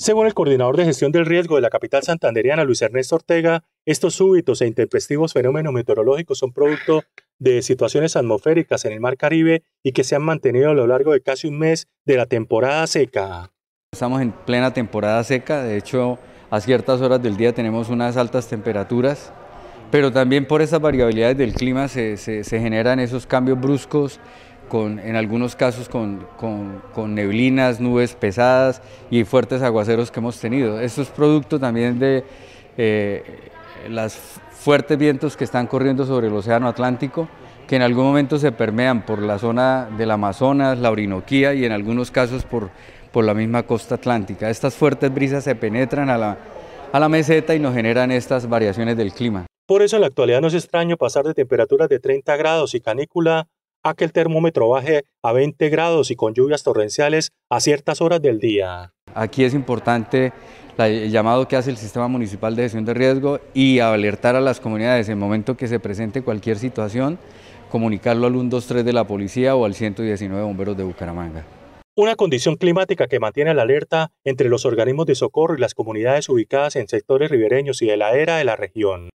Según el coordinador de gestión del riesgo de la capital santanderiana, Luis Ernesto Ortega, estos súbitos e intempestivos fenómenos meteorológicos son producto de situaciones atmosféricas en el Mar Caribe y que se han mantenido a lo largo de casi un mes de la temporada seca. Estamos en plena temporada seca, de hecho a ciertas horas del día tenemos unas altas temperaturas, pero también por esas variabilidades del clima se, se generan esos cambios bruscos en algunos casos con, neblinas, nubes pesadas y fuertes aguaceros que hemos tenido. Esto es producto también de eh, los fuertes vientos que están corriendo sobre el Océano Atlántico, que en algún momento se permean por la zona del Amazonas, la Orinoquía y en algunos casos por, por la misma costa atlántica. Estas fuertes brisas se penetran a la, a la meseta y nos generan estas variaciones del clima. Por eso en la actualidad no es extraño pasar de temperaturas de 30 grados y canícula que el termómetro baje a 20 grados y con lluvias torrenciales a ciertas horas del día. Aquí es importante el llamado que hace el Sistema Municipal de Gestión de Riesgo y alertar a las comunidades en el momento que se presente cualquier situación, comunicarlo al 123 de la policía o al 119 bomberos de Bucaramanga. Una condición climática que mantiene la alerta entre los organismos de socorro y las comunidades ubicadas en sectores ribereños y de la era de la región.